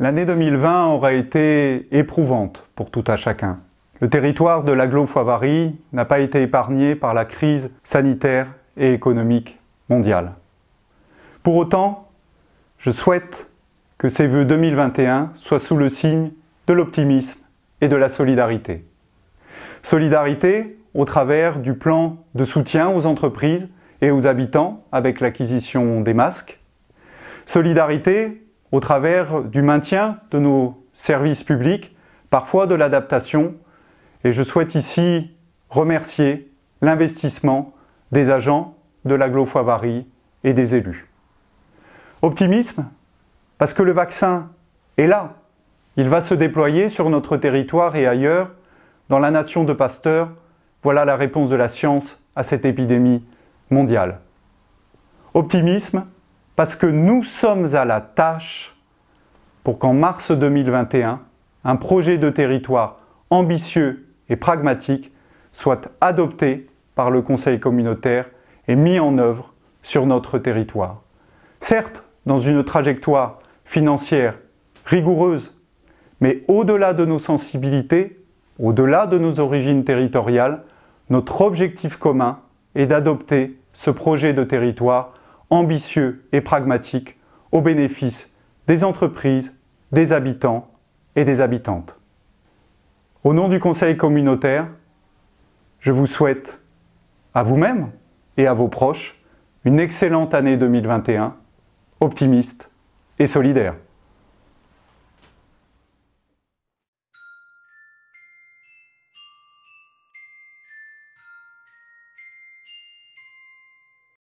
L'année 2020 aura été éprouvante pour tout à chacun. Le territoire de laglo n'a pas été épargné par la crise sanitaire et économique mondiale. Pour autant, je souhaite que ces vœux 2021 soient sous le signe de l'optimisme et de la solidarité. Solidarité au travers du plan de soutien aux entreprises et aux habitants avec l'acquisition des masques. Solidarité au travers du maintien de nos services publics, parfois de l'adaptation. Et je souhaite ici remercier l'investissement des agents de laglo et des élus. Optimisme, parce que le vaccin est là. Il va se déployer sur notre territoire et ailleurs. Dans la nation de Pasteur, voilà la réponse de la science à cette épidémie mondiale. Optimisme, parce que nous sommes à la tâche pour qu'en mars 2021, un projet de territoire ambitieux et pragmatique soit adopté par le Conseil communautaire et mis en œuvre sur notre territoire. Certes, dans une trajectoire financière rigoureuse, mais au-delà de nos sensibilités, au-delà de nos origines territoriales, notre objectif commun est d'adopter ce projet de territoire ambitieux et pragmatique au bénéfice des entreprises, des habitants et des habitantes. Au nom du Conseil communautaire, je vous souhaite à vous-même et à vos proches une excellente année 2021, optimiste et solidaire.